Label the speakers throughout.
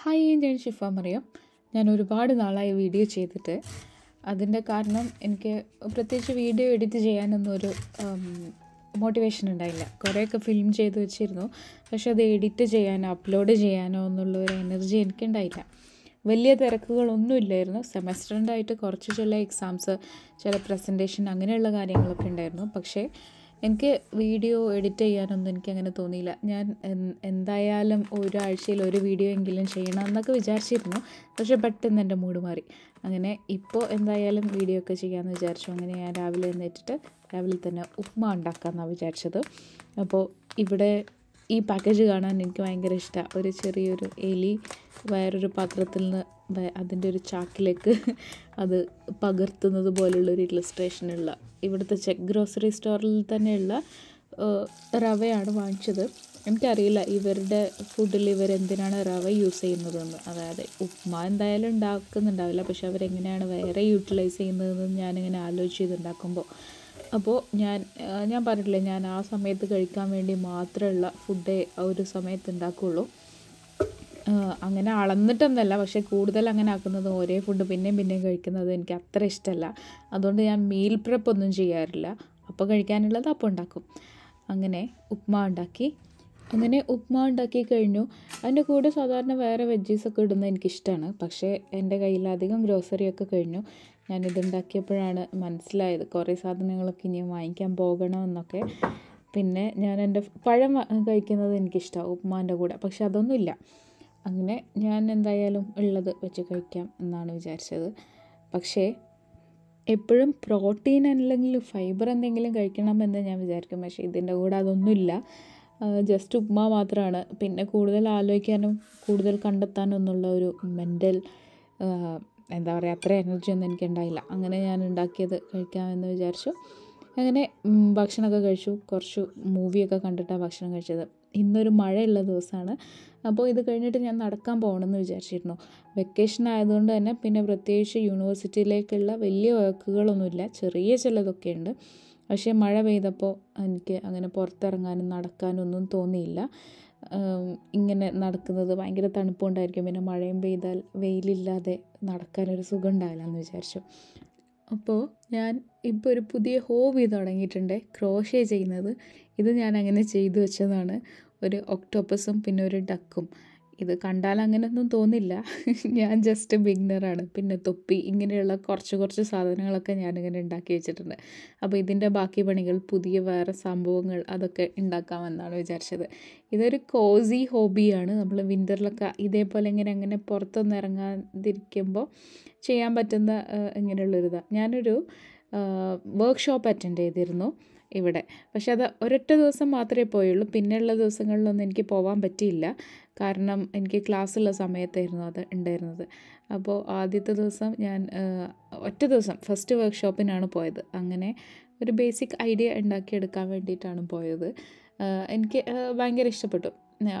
Speaker 1: hi ഞാൻ ഷിഫ മറിയം ഞാൻ ഒരുപാട് നാളായി വീഡിയോ ചെയ്തിട്ട് അതിൻ്റെ കാരണം എനിക്ക് പ്രത്യേകിച്ച് വീഡിയോ എഡിറ്റ് ചെയ്യാനൊന്നും ഒരു മോട്ടിവേഷൻ ഉണ്ടായില്ല കുറേയൊക്കെ ഫിലിം ചെയ്ത് വെച്ചിരുന്നു പക്ഷെ അത് എഡിറ്റ് ചെയ്യാനോ അപ്ലോഡ് ചെയ്യാനോ എന്നുള്ള ഒരു എനർജി എനിക്കുണ്ടായില്ല വലിയ തിരക്കുകളൊന്നും ഇല്ലായിരുന്നു സെമസ്റ്ററിൻ്റെ ആയിട്ട് കുറച്ച് ചില എക്സാംസ് ചില പ്രസൻറ്റേഷൻ അങ്ങനെയുള്ള കാര്യങ്ങളൊക്കെ ഉണ്ടായിരുന്നു പക്ഷേ എനിക്ക് വീഡിയോ എഡിറ്റ് ചെയ്യാനൊന്നും എനിക്ക് അങ്ങനെ തോന്നിയില്ല ഞാൻ എന്തായാലും ഒരാഴ്ചയിൽ ഒരു വീഡിയോ എങ്കിലും ചെയ്യണം എന്നൊക്കെ വിചാരിച്ചിരുന്നു പക്ഷേ പെട്ടെന്ന് എൻ്റെ മൂഡ് മാറി അങ്ങനെ ഇപ്പോൾ എന്തായാലും വീഡിയോ ഒക്കെ ചെയ്യാമെന്ന് വിചാരിച്ചു അങ്ങനെ ഞാൻ രാവിലെ എഴുന്നേറ്റിട്ട് രാവിലെ തന്നെ ഉപ്മ ഉണ്ടാക്കാമെന്നാണ് വിചാരിച്ചത് അപ്പോൾ ഇവിടെ ഈ പാക്കേജ് കാണാൻ എനിക്ക് ഭയങ്കര ഇഷ്ടമാണ് ഒരു ചെറിയൊരു എലി വേറൊരു പാത്രത്തിൽ നിന്ന് അതിൻ്റെ ഒരു ചാക്കിലേക്ക് അത് പകർത്തുന്നത് പോലുള്ളൊരു ഇലസ്ട്രേഷനുള്ള ഇവിടുത്തെ ചെക്ക് ഗ്രോസറി സ്റ്റോറിൽ തന്നെയുള്ള റവയാണ് വാങ്ങിച്ചത് എനിക്കറിയില്ല ഇവരുടെ ഫുഡിൽ ഇവരെന്തിനാണ് എന്തിനാണ് റവ യൂസ് ചെയ്യുന്നതെന്ന് അതായത് ഉപ്മാ എന്തായാലും ഉണ്ടാക്കുന്നുണ്ടാവില്ല പക്ഷെ അവരെങ്ങനെയാണ് വേറെ യൂട്ടിലൈസ് ചെയ്യുന്നതെന്ന് ഞാനിങ്ങനെ ആലോചിച്ച് ഇതുണ്ടാക്കുമ്പോൾ അപ്പോൾ ഞാൻ ഞാൻ പറഞ്ഞിട്ടില്ലേ ഞാൻ ആ സമയത്ത് കഴിക്കാൻ വേണ്ടി മാത്രമുള്ള ഫുഡേ ആ ഒരു സമയത്ത് ഉണ്ടാക്കുകയുള്ളൂ അങ്ങനെ അളന്നിട്ടൊന്നല്ല പക്ഷേ കൂടുതൽ അങ്ങനെ ആക്കുന്നത് ഒരേ ഫുഡ് പിന്നെയും പിന്നെയും കഴിക്കുന്നത് എനിക്ക് അത്ര ഇഷ്ടമല്ല അതുകൊണ്ട് ഞാൻ മീൽ പ്രെപ്പ് ഒന്നും ചെയ്യാറില്ല അപ്പോൾ കഴിക്കാനുള്ളത് അപ്പോൾ ഉണ്ടാക്കും അങ്ങനെ ഉപ്മാ ഉണ്ടാക്കി അങ്ങനെ ഉപ്മാ ഉണ്ടാക്കി കഴിഞ്ഞു അതിൻ്റെ കൂടെ സാധാരണ വേറെ വെജീസൊക്കെ ഇടുന്നത് എനിക്കിഷ്ടമാണ് പക്ഷേ എൻ്റെ കയ്യിലധികം ഗ്രോസറി ഗ്രോസറിയൊക്കെ കഴിഞ്ഞു ഞാൻ ഇതുണ്ടാക്കിയപ്പോഴാണ് മനസ്സിലായത് കുറേ സാധനങ്ങളൊക്കെ ഇനിയും വാങ്ങിക്കാൻ പോകണമെന്നൊക്കെ പിന്നെ ഞാൻ എൻ്റെ പഴം കഴിക്കുന്നത് എനിക്കിഷ്ടമാണ് ഉപ്മാൻ്റെ കൂടെ പക്ഷെ അതൊന്നുമില്ല അങ്ങനെ ഞാൻ എന്തായാലും ഉള്ളത് വെച്ച് കഴിക്കാം എന്നാണ് വിചാരിച്ചത് പക്ഷേ എപ്പോഴും പ്രോട്ടീൻ അല്ലെങ്കിൽ ഫൈബർ എന്തെങ്കിലും കഴിക്കണമെന്ന് ഞാൻ വിചാരിക്കും പക്ഷേ ഇതിൻ്റെ കൂടെ അതൊന്നുമില്ല ജസ്റ്റ് ഉപ്മ മാത്രമാണ് പിന്നെ കൂടുതൽ ആലോചിക്കാനും കൂടുതൽ കണ്ടെത്താനും എന്നുള്ള ഒരു മെൻ്റൽ എന്താ പറയുക അത്ര എനർജി ഒന്നും എനിക്ക് ഉണ്ടായില്ല അങ്ങനെ ഞാൻ ഉണ്ടാക്കിയത് കഴിക്കാമെന്ന് വിചാരിച്ചു അങ്ങനെ ഭക്ഷണമൊക്കെ കഴിച്ചു കുറച്ച് മൂവിയൊക്കെ കണ്ടിട്ടാണ് ഭക്ഷണം കഴിച്ചത് ഇന്നൊരു മഴയുള്ള ദിവസമാണ് അപ്പോൾ ഇത് കഴിഞ്ഞിട്ട് ഞാൻ നടക്കാൻ പോകണമെന്ന് വിചാരിച്ചിരുന്നു വെക്കേഷൻ ആയതുകൊണ്ട് തന്നെ പിന്നെ പ്രത്യേകിച്ച് യൂണിവേഴ്സിറ്റിയിലേക്കുള്ള വലിയ വർക്കുകളൊന്നുമില്ല ചെറിയ ചിലതൊക്കെ ഉണ്ട് പക്ഷേ മഴ പെയ്തപ്പോൾ എനിക്ക് അങ്ങനെ പുറത്തിറങ്ങാനും നടക്കാനും ഒന്നും തോന്നിയില്ല ഇങ്ങനെ നടക്കുന്നത് ഭയങ്കര തണുപ്പുണ്ടായിരിക്കും പിന്നെ മഴയും പെയ്താൽ വെയിലില്ലാതെ നടക്കാനൊരു സുഖം ഉണ്ടാവില്ല എന്ന് വിചാരിച്ചു അപ്പോൾ ഞാൻ ഇപ്പോൾ ഒരു പുതിയ ഹോബി തുടങ്ങിയിട്ടുണ്ട് ക്രോഷേ ചെയ്യുന്നത് ഇത് ഞാൻ അങ്ങനെ ചെയ്തു വെച്ചതാണ് ഒരു ഒക്ടോപ്പസും പിന്നെ ഒരു ഡക്കും ഇത് കണ്ടാൽ അങ്ങനെയൊന്നും തോന്നില്ല ഞാൻ ജസ്റ്റ് ബിഗ്നറാണ് പിന്നെ തൊപ്പി ഇങ്ങനെയുള്ള കുറച്ച് കുറച്ച് സാധനങ്ങളൊക്കെ ഞാനിങ്ങനെ ഉണ്ടാക്കി വെച്ചിട്ടുണ്ട് അപ്പോൾ ഇതിൻ്റെ ബാക്കി പണികൾ പുതിയ വേറെ സംഭവങ്ങൾ അതൊക്കെ ഉണ്ടാക്കാമെന്നാണ് വിചാരിച്ചത് ഇതൊരു കോസി ഹോബിയാണ് നമ്മൾ വിൻ്ററിലൊക്കെ ഇതേപോലെ ഇങ്ങനെ അങ്ങനെ പുറത്തൊന്നും ഇറങ്ങാതിരിക്കുമ്പോൾ ചെയ്യാൻ പറ്റുന്ന ഇങ്ങനെയുള്ളൊരിതാണ് ഞാനൊരു വർക്ക്ഷോപ്പ് അറ്റൻഡ് ചെയ്തിരുന്നു ഇവിടെ പക്ഷെ അത് ഒരൊറ്റ ദിവസം മാത്രമേ പോയുള്ളൂ പിന്നെയുള്ള ദിവസങ്ങളിലൊന്നും എനിക്ക് പോകാൻ പറ്റിയില്ല കാരണം എനിക്ക് ക്ലാസ്സുള്ള സമയത്തായിരുന്നു അത് ഉണ്ടായിരുന്നത് അപ്പോൾ ആദ്യത്തെ ദിവസം ഞാൻ ഒറ്റ ദിവസം ഫസ്റ്റ് വർക്ക്ഷോപ്പിനാണ് പോയത് അങ്ങനെ ഒരു ബേസിക് ഐഡിയ ഉണ്ടാക്കിയെടുക്കാൻ വേണ്ടിയിട്ടാണ് പോയത് എനിക്ക് ഭയങ്കര ഇഷ്ടപ്പെട്ടു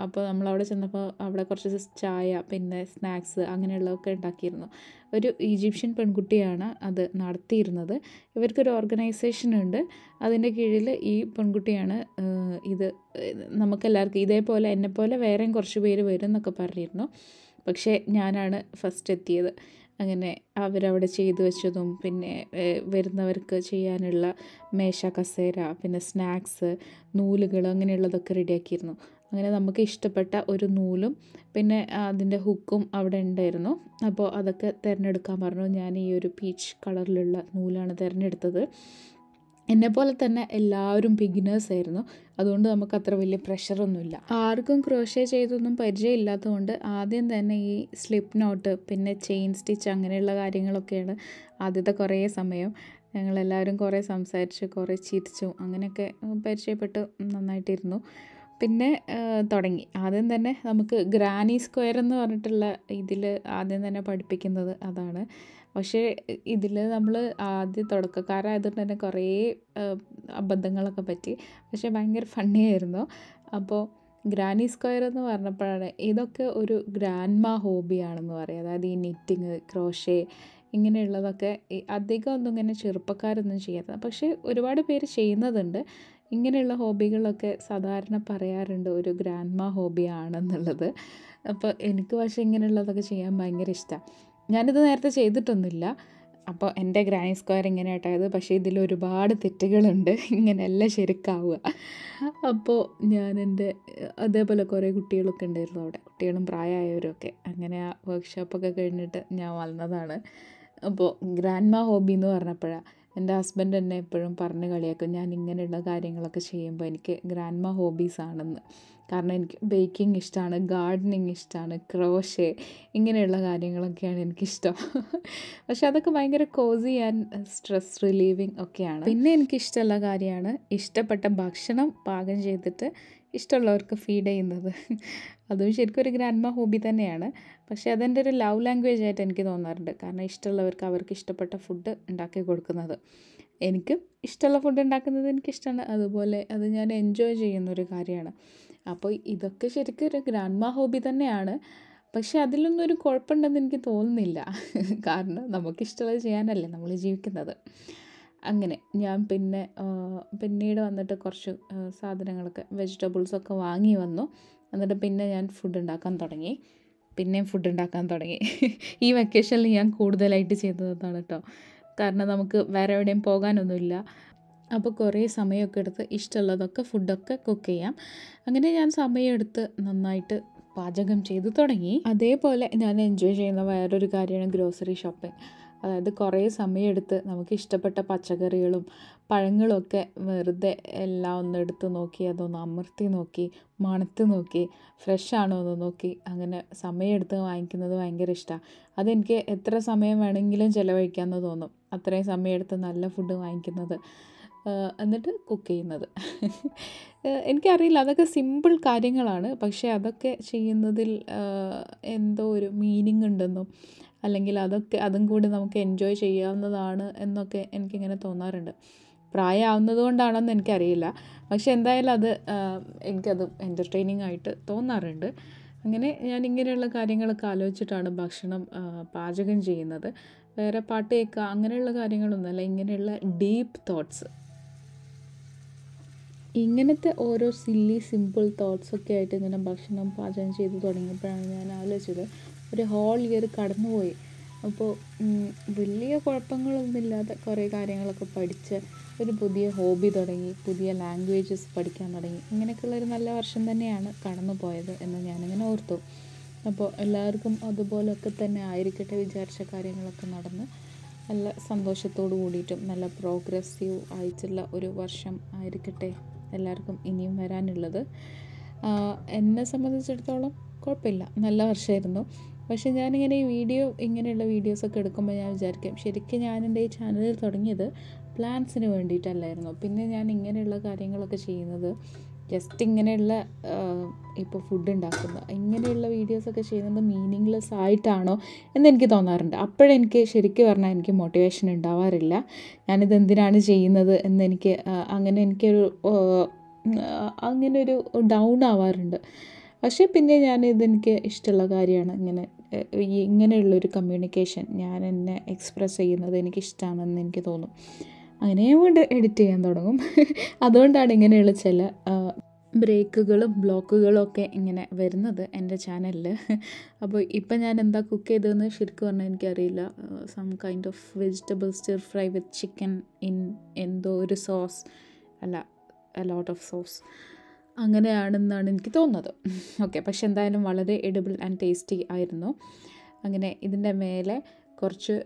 Speaker 1: അപ്പോൾ നമ്മൾ അവിടെ ചെന്നപ്പോൾ അവിടെ കുറച്ച് ചായ പിന്നെ സ്നാക്സ് അങ്ങനെയുള്ളതൊക്കെ ഉണ്ടാക്കിയിരുന്നു ഒരു ഈജിപ്ഷ്യൻ പെൺകുട്ടിയാണ് അത് നടത്തിയിരുന്നത് ഇവർക്കൊരു ഓർഗനൈസേഷൻ ഉണ്ട് അതിൻ്റെ കീഴിൽ ഈ പെൺകുട്ടിയാണ് ഇത് നമുക്കെല്ലാവർക്കും ഇതേപോലെ എന്നെപ്പോലെ വേറെയും കുറച്ച് പേര് വരും എന്നൊക്കെ പറഞ്ഞിരുന്നു പക്ഷേ ഞാനാണ് ഫസ്റ്റ് എത്തിയത് അങ്ങനെ അവരവിടെ ചെയ്തു വെച്ചതും പിന്നെ വരുന്നവർക്ക് ചെയ്യാനുള്ള മേശ കസേര പിന്നെ സ്നാക്സ് നൂലുകൾ അങ്ങനെയുള്ളതൊക്കെ റെഡിയാക്കിയിരുന്നു അങ്ങനെ നമുക്ക് ഇഷ്ടപ്പെട്ട ഒരു നൂലും പിന്നെ അതിൻ്റെ ഹുക്കും അവിടെ ഉണ്ടായിരുന്നു അപ്പോൾ അതൊക്കെ തിരഞ്ഞെടുക്കാൻ പറഞ്ഞു ഞാൻ ഈ ഒരു പീച്ച് കളറിലുള്ള നൂലാണ് തിരഞ്ഞെടുത്തത് എന്നെപ്പോലെ തന്നെ എല്ലാവരും ബിഗിനേഴ്സ് ആയിരുന്നു അതുകൊണ്ട് നമുക്ക് അത്ര വലിയ പ്രഷറൊന്നുമില്ല ആർക്കും ക്രോഷേ ചെയ്തൊന്നും പരിചയമില്ലാത്തതുകൊണ്ട് ആദ്യം തന്നെ ഈ സ്ലിപ്പ് നോട്ട് പിന്നെ ചെയിൻ സ്റ്റിച്ച് അങ്ങനെയുള്ള കാര്യങ്ങളൊക്കെയാണ് ആദ്യത്തെ കുറേ സമയം ഞങ്ങളെല്ലാവരും കുറേ സംസാരിച്ചു കുറേ ചിരിച്ചു അങ്ങനെയൊക്കെ പരിചയപ്പെട്ട് നന്നായിട്ടിരുന്നു പിന്നെ തുടങ്ങി ആദ്യം തന്നെ നമുക്ക് ഗ്രാനി സ്ക്വയർ എന്ന് പറഞ്ഞിട്ടുള്ള ഇതിൽ ആദ്യം തന്നെ പഠിപ്പിക്കുന്നത് അതാണ് പക്ഷേ ഇതിൽ നമ്മൾ ആദ്യം തുടക്കക്കാരായതുകൊണ്ട് തന്നെ കുറേ അബദ്ധങ്ങളൊക്കെ പറ്റി പക്ഷേ ഭയങ്കര ഫണ്ണി ആയിരുന്നു അപ്പോൾ ഗ്രാനി സ്ക്വയർ എന്ന് പറഞ്ഞപ്പോഴാണ് ഇതൊക്കെ ഒരു ഗ്രാൻഡ്മ ഹോബിയാണെന്ന് പറയും അതായത് ഈ നിറ്റിങ് ക്രോഷേ ഇങ്ങനെയുള്ളതൊക്കെ അധികം ഒന്നും ഇങ്ങനെ ചെറുപ്പക്കാരൊന്നും ചെയ്യാത്ത പക്ഷേ ഒരുപാട് പേര് ചെയ്യുന്നതുണ്ട് ഇങ്ങനെയുള്ള ഹോബികളൊക്കെ സാധാരണ പറയാറുണ്ട് ഒരു ഗ്രാൻഡ്മ ഹോബിയാണെന്നുള്ളത് അപ്പോൾ എനിക്ക് പക്ഷേ ഇങ്ങനെയുള്ളതൊക്കെ ചെയ്യാൻ ഭയങ്കര ഇഷ്ടമാണ് ഞാനിത് നേരത്തെ ചെയ്തിട്ടൊന്നുമില്ല അപ്പോൾ എൻ്റെ ഗ്രാൻഡ് സ്ക്വയർ ഇങ്ങനെ ആട്ടായത് പക്ഷേ ഇതിൽ ഒരുപാട് തെറ്റുകളുണ്ട് ഇങ്ങനെയല്ല ശരിക്കാവുക അപ്പോൾ ഞാൻ എൻ്റെ അതേപോലെ കുറേ കുട്ടികളൊക്കെ ഉണ്ടായിരുന്നു അവിടെ കുട്ടികളും പ്രായമായവരൊക്കെ അങ്ങനെ ആ വർക്ക്ഷോപ്പൊക്കെ കഴിഞ്ഞിട്ട് ഞാൻ വന്നതാണ് അപ്പോൾ ഗ്രാൻഡ് മാ ഹോബി എന്ന് പറഞ്ഞപ്പോഴാണ് എൻ്റെ ഹസ്ബൻഡ് എന്നെ എപ്പോഴും പറഞ്ഞ് കളിയാക്കും ഞാൻ ഇങ്ങനെയുള്ള കാര്യങ്ങളൊക്കെ ചെയ്യുമ്പോൾ എനിക്ക് ഗ്രാൻഡ് ഹോബീസ് ആണെന്ന് കാരണം എനിക്ക് ബേക്കിംഗ് ഇഷ്ടമാണ് ഗാർഡനിങ് ഇഷ്ടമാണ് ക്രോഷേ ഇങ്ങനെയുള്ള കാര്യങ്ങളൊക്കെയാണ് എനിക്കിഷ്ടം പക്ഷെ അതൊക്കെ ഭയങ്കര കോസി ആൻഡ് സ്ട്രെസ് റിലീവിങ് ഒക്കെയാണ് പിന്നെ എനിക്കിഷ്ടമുള്ള കാര്യമാണ് ഇഷ്ടപ്പെട്ട ഭക്ഷണം പാകം ചെയ്തിട്ട് ഇഷ്ടമുള്ളവർക്ക് ഫീഡ് ചെയ്യുന്നത് അതും ശരിക്കും ഒരു ഗ്രാൻഡ്മ ഹോബി തന്നെയാണ് പക്ഷേ അതെൻ്റെ ഒരു ലവ് ലാംഗ്വേജ് ആയിട്ട് എനിക്ക് തോന്നാറുണ്ട് കാരണം ഇഷ്ടമുള്ളവർക്ക് അവർക്ക് ഇഷ്ടപ്പെട്ട ഫുഡ് ഉണ്ടാക്കി കൊടുക്കുന്നത് എനിക്ക് ഇഷ്ടമുള്ള ഫുഡ് ഉണ്ടാക്കുന്നത് എനിക്കിഷ്ടമാണ് അതുപോലെ അത് ഞാൻ എൻജോയ് ചെയ്യുന്ന ഒരു കാര്യമാണ് അപ്പോൾ ഇതൊക്കെ ശരിക്കും ഒരു ഗ്രാൻഡ്മ ഹോബി തന്നെയാണ് പക്ഷേ അതിലൊന്നും ഒരു കുഴപ്പമുണ്ടെന്ന് എനിക്ക് തോന്നുന്നില്ല കാരണം നമുക്കിഷ്ടമുള്ളത് ചെയ്യാനല്ലേ നമ്മൾ ജീവിക്കുന്നത് അങ്ങനെ ഞാൻ പിന്നെ പിന്നീട് വന്നിട്ട് കുറച്ച് സാധനങ്ങളൊക്കെ വെജിറ്റബിൾസൊക്കെ വാങ്ങി വന്നു എന്നിട്ട് പിന്നെ ഞാൻ ഫുഡ് ഉണ്ടാക്കാൻ തുടങ്ങി പിന്നെയും ഫുഡ് ഉണ്ടാക്കാൻ തുടങ്ങി ഈ വെക്കേഷനിൽ ഞാൻ കൂടുതലായിട്ട് ചെയ്തതാണ് കേട്ടോ കാരണം നമുക്ക് വേറെ എവിടെയും പോകാനൊന്നുമില്ല അപ്പോൾ കുറേ സമയമൊക്കെ എടുത്ത് ഇഷ്ടമുള്ളതൊക്കെ ഫുഡൊക്കെ കുക്ക് ചെയ്യാം അങ്ങനെ ഞാൻ സമയമെടുത്ത് നന്നായിട്ട് പാചകം ചെയ്തു തുടങ്ങി അതേപോലെ ഞാൻ എൻജോയ് ചെയ്യുന്ന വേറൊരു കാര്യമാണ് ഗ്രോസറി ഷോപ്പിംഗ് അതായത് കുറേ സമയമെടുത്ത് നമുക്ക് ഇഷ്ടപ്പെട്ട പച്ചക്കറികളും പഴങ്ങളും ഒക്കെ വെറുതെ എല്ലാം ഒന്ന് എടുത്ത് നോക്കി അതൊന്ന് അമർത്തി നോക്കി മണത്ത് നോക്കി ഫ്രഷ് ആണോ എന്ന് നോക്കി അങ്ങനെ സമയമെടുത്ത് വാങ്ങിക്കുന്നത് ഭയങ്കര ഇഷ്ടമാണ് അതെനിക്ക് എത്ര സമയം വേണമെങ്കിലും ചിലവഴിക്കാമെന്ന് തോന്നും അത്രയും സമയമെടുത്ത് നല്ല ഫുഡ് വാങ്ങിക്കുന്നത് എന്നിട്ട് കുക്ക് ചെയ്യുന്നത് എനിക്കറിയില്ല അതൊക്കെ സിമ്പിൾ കാര്യങ്ങളാണ് പക്ഷേ അതൊക്കെ ചെയ്യുന്നതിൽ എന്തോ ഒരു മീനിങ് ഉണ്ടെന്നും അല്ലെങ്കിൽ അതൊക്കെ അതും കൂടി നമുക്ക് എൻജോയ് ചെയ്യാവുന്നതാണ് എന്നൊക്കെ എനിക്കിങ്ങനെ തോന്നാറുണ്ട് പ്രായമാവുന്നത് കൊണ്ടാണെന്ന് എനിക്കറിയില്ല പക്ഷെ എന്തായാലും അത് എനിക്കത് എൻ്റർടൈനിങ് ആയിട്ട് തോന്നാറുണ്ട് അങ്ങനെ ഞാൻ ഇങ്ങനെയുള്ള കാര്യങ്ങളൊക്കെ ആലോചിച്ചിട്ടാണ് ഭക്ഷണം പാചകം ചെയ്യുന്നത് വേറെ പാട്ട് കേൾക്കുക അങ്ങനെയുള്ള കാര്യങ്ങളൊന്നുമല്ല ഇങ്ങനെയുള്ള ഡീപ്പ് തോട്ട്സ് ഇങ്ങനത്തെ ഓരോ സില്ലി സിമ്പിൾ തോട്ട്സൊക്കെ ഒക്കെ ആയിട്ട് ഇങ്ങനെ ഭക്ഷണം പാചകം ചെയ്ത് തുടങ്ങിയപ്പോഴാണ് ഞാൻ ആലോചിച്ചത് ഒരു ഹോൾ ഇയർ കടന്നുപോയി അപ്പോൾ വലിയ കുഴപ്പങ്ങളൊന്നുമില്ലാതെ കുറേ കാര്യങ്ങളൊക്കെ പഠിച്ച് ഒരു പുതിയ ഹോബി തുടങ്ങി പുതിയ ലാംഗ്വേജസ് പഠിക്കാൻ തുടങ്ങി ഇങ്ങനെയൊക്കെയുള്ള ഒരു നല്ല വർഷം തന്നെയാണ് പോയത് എന്ന് ഞാനിങ്ങനെ ഓർത്തു അപ്പോൾ എല്ലാവർക്കും അതുപോലൊക്കെ തന്നെ ആയിരിക്കട്ടെ വിചാരിച്ച കാര്യങ്ങളൊക്കെ നടന്ന് നല്ല സന്തോഷത്തോടു കൂടിയിട്ടും നല്ല പ്രോഗ്രസീവ് ആയിട്ടുള്ള ഒരു വർഷം ആയിരിക്കട്ടെ എല്ലാവർക്കും ഇനിയും വരാനുള്ളത് എന്നെ സംബന്ധിച്ചിടത്തോളം കുഴപ്പമില്ല നല്ല വർഷമായിരുന്നു പക്ഷേ ഞാനിങ്ങനെ ഈ വീഡിയോ ഇങ്ങനെയുള്ള വീഡിയോസൊക്കെ എടുക്കുമ്പോൾ ഞാൻ വിചാരിക്കും ശരിക്കും ഞാൻ എൻ്റെ ഈ ചാനലിൽ തുടങ്ങിയത് പ്ലാൻസിന് വേണ്ടിയിട്ടല്ലായിരുന്നു പിന്നെ ഞാൻ ഇങ്ങനെയുള്ള കാര്യങ്ങളൊക്കെ ചെയ്യുന്നത് ജസ്റ്റ് ഇങ്ങനെയുള്ള ഇപ്പോൾ ഫുഡ് ഉണ്ടാക്കുന്ന ഇങ്ങനെയുള്ള വീഡിയോസൊക്കെ ചെയ്യുന്നത് മീനിങ്ലെസ് ആയിട്ടാണോ എന്നെനിക്ക് തോന്നാറുണ്ട് അപ്പോഴെനിക്ക് ശരിക്കും പറഞ്ഞാൽ എനിക്ക് മോട്ടിവേഷൻ ഉണ്ടാവാറില്ല ഞാനിത് എന്തിനാണ് ചെയ്യുന്നത് എന്നെനിക്ക് അങ്ങനെ എനിക്കൊരു അങ്ങനെ ഒരു ഡൗൺ ആവാറുണ്ട് പക്ഷേ പിന്നെ ഞാൻ ഇതെനിക്ക് ഇഷ്ടമുള്ള കാര്യമാണ് ഇങ്ങനെ ഇങ്ങനെയുള്ളൊരു കമ്മ്യൂണിക്കേഷൻ ഞാൻ എന്നെ എക്സ്പ്രസ് ചെയ്യുന്നത് എനിക്കിഷ്ടമാണെന്ന് എനിക്ക് തോന്നും അങ്ങനെ വീണ്ടും എഡിറ്റ് ചെയ്യാൻ തുടങ്ങും അതുകൊണ്ടാണ് ഇങ്ങനെയുള്ള ചില ബ്രേക്കുകളും ബ്ലോക്കുകളും ഒക്കെ ഇങ്ങനെ വരുന്നത് എൻ്റെ ചാനലിൽ അപ്പോൾ ഇപ്പം ഞാൻ എന്താ കുക്ക് ചെയ്തതെന്ന് ശരിക്കും പറഞ്ഞാൽ എനിക്കറിയില്ല some kind of vegetable stir fry with chicken in എന്തോ ഒരു സോസ് അല്ല ലോട്ട് ഓഫ് സോസ് അങ്ങനെയാണെന്നാണ് എനിക്ക് തോന്നുന്നത് ഓക്കെ പക്ഷെ എന്തായാലും വളരെ എഡിബിൾ ആൻഡ് ടേസ്റ്റി ആയിരുന്നു അങ്ങനെ ഇതിൻ്റെ മേലെ കുറച്ച്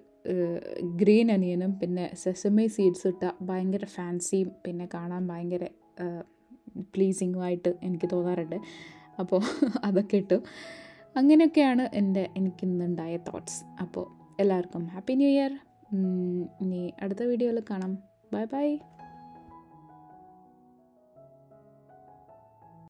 Speaker 1: ഗ്രീൻ അനിയനും പിന്നെ സെസമി സീഡ്സ് ഇട്ട ഭയങ്കര ഫാൻസിയും പിന്നെ കാണാൻ ഭയങ്കര പ്ലീസിങ്ങുമായിട്ട് എനിക്ക് തോന്നാറുണ്ട് അപ്പോൾ അതൊക്കെ ഇട്ടു അങ്ങനെയൊക്കെയാണ് എൻ്റെ എനിക്കിന്നുണ്ടായ തോട്ട്സ് അപ്പോൾ എല്ലാവർക്കും ഹാപ്പി ന്യൂ ഇയർ ഇനി അടുത്ത വീഡിയോയിൽ കാണാം ബൈ ബൈ